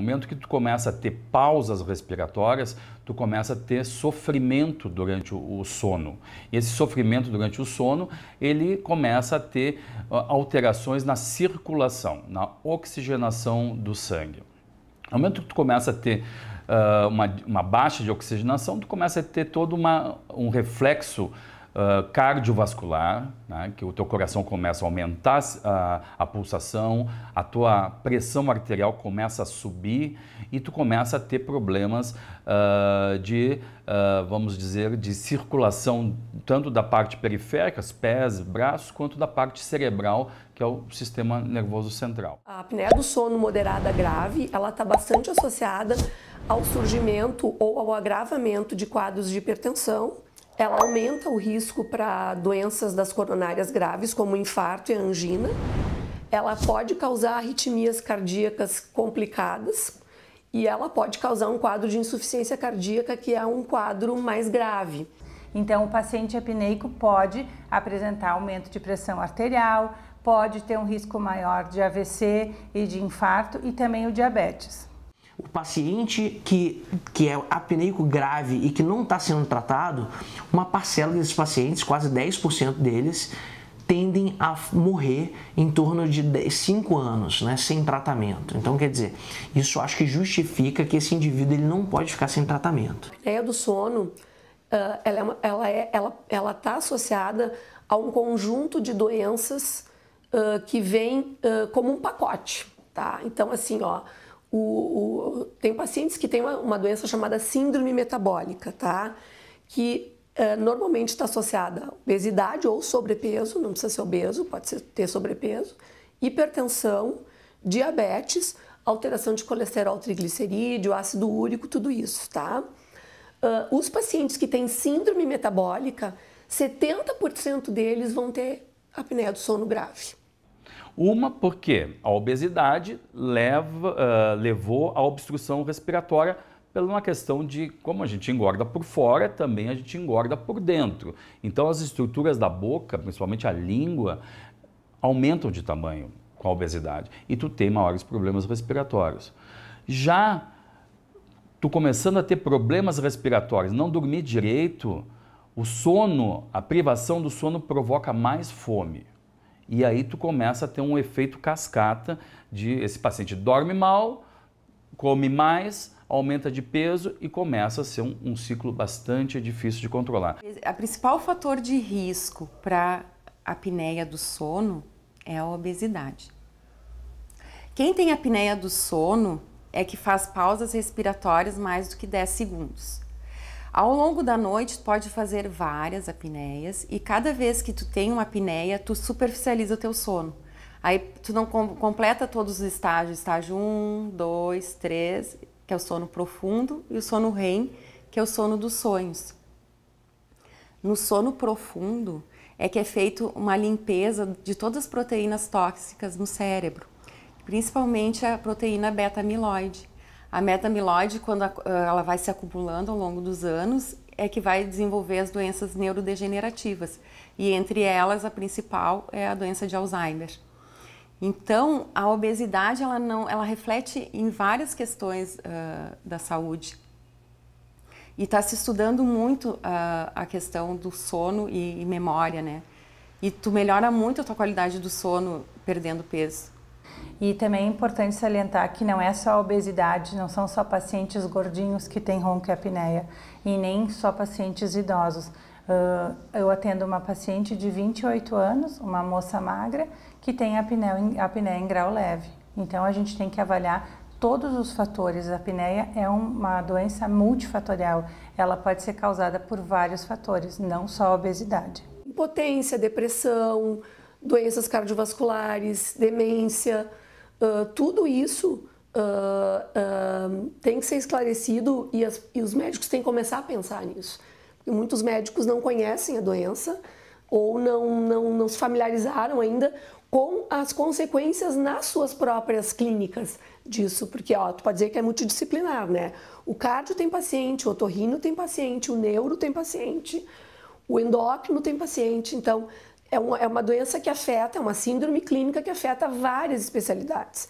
momento que tu começa a ter pausas respiratórias, tu começa a ter sofrimento durante o sono. E esse sofrimento durante o sono, ele começa a ter ah, alterações na circulação, na oxigenação do sangue. No momento que tu começa a ter uh, uma, uma baixa de oxigenação, tu começa a ter todo uma, um reflexo cardiovascular, né, que o teu coração começa a aumentar a, a pulsação, a tua pressão arterial começa a subir e tu começa a ter problemas uh, de, uh, vamos dizer, de circulação tanto da parte periférica, os pés, braços, quanto da parte cerebral, que é o sistema nervoso central. A apneia do sono moderada grave, ela está bastante associada ao surgimento ou ao agravamento de quadros de hipertensão, ela aumenta o risco para doenças das coronárias graves, como infarto e angina. Ela pode causar arritmias cardíacas complicadas e ela pode causar um quadro de insuficiência cardíaca, que é um quadro mais grave. Então, o paciente apneico pode apresentar aumento de pressão arterial, pode ter um risco maior de AVC e de infarto e também o diabetes o paciente que, que é apneico grave e que não está sendo tratado, uma parcela desses pacientes, quase 10% deles, tendem a morrer em torno de 5 anos né, sem tratamento. Então, quer dizer, isso acho que justifica que esse indivíduo ele não pode ficar sem tratamento. A ideia do sono ah, ela está é ela é, ela, ela tá associada a um conjunto de doenças uh, que vem uh, como um pacote. Tá? Então, assim, ó, o, o tem pacientes que têm uma, uma doença chamada síndrome metabólica, tá? Que eh, normalmente está associada a obesidade ou sobrepeso, não precisa ser obeso, pode ser, ter sobrepeso, hipertensão, diabetes, alteração de colesterol, triglicerídeo, ácido úrico, tudo isso, tá? Uh, os pacientes que têm síndrome metabólica, 70% deles vão ter apneia do sono grave. Uma porque a obesidade leva, uh, levou à obstrução respiratória pela uma questão de como a gente engorda por fora, também a gente engorda por dentro. Então as estruturas da boca, principalmente a língua, aumentam de tamanho com a obesidade e tu tem maiores problemas respiratórios. Já tu começando a ter problemas respiratórios, não dormir direito, o sono, a privação do sono provoca mais fome. E aí tu começa a ter um efeito cascata de esse paciente dorme mal, come mais, aumenta de peso e começa a ser um, um ciclo bastante difícil de controlar. A principal fator de risco para a apneia do sono é a obesidade. Quem tem apneia do sono é que faz pausas respiratórias mais do que 10 segundos. Ao longo da noite, tu pode fazer várias apneias e cada vez que tu tem uma apneia, tu superficializa o teu sono. Aí tu não com completa todos os estágios, estágio 1, 2, 3, que é o sono profundo, e o sono REM, que é o sono dos sonhos. No sono profundo é que é feito uma limpeza de todas as proteínas tóxicas no cérebro, principalmente a proteína beta-amiloide. A metamilóide, quando eh, ela vai se acumulando ao longo dos anos, é que vai desenvolver as doenças neurodegenerativas. E entre elas, a principal é a doença de Alzheimer. Então, a obesidade ela não, ela reflete em várias questões uh, da saúde. E está se estudando muito uh, a questão do sono e, e memória, né? E tu melhora muito a tua qualidade do sono perdendo peso. E também é importante salientar que não é só a obesidade, não são só pacientes gordinhos que têm ronquiapneia e nem só pacientes idosos. Uh, eu atendo uma paciente de 28 anos, uma moça magra, que tem apneia, apneia em grau leve. Então a gente tem que avaliar todos os fatores. A apneia é uma doença multifatorial. Ela pode ser causada por vários fatores, não só a obesidade. Impotência, depressão, doenças cardiovasculares, demência, uh, tudo isso uh, uh, tem que ser esclarecido e, as, e, os médicos têm que começar a pensar nisso. Porque muitos médicos não conhecem a doença ou não, não, não se familiarizaram ainda com as consequências nas suas próprias clínicas disso, porque ó, tu pode dizer que é multidisciplinar, né? O cardio tem paciente, o otorrino tem paciente, o neuro tem paciente, o endócrino tem paciente, então é, é uma doença que afeta, é uma síndrome clínica que afeta várias especialidades.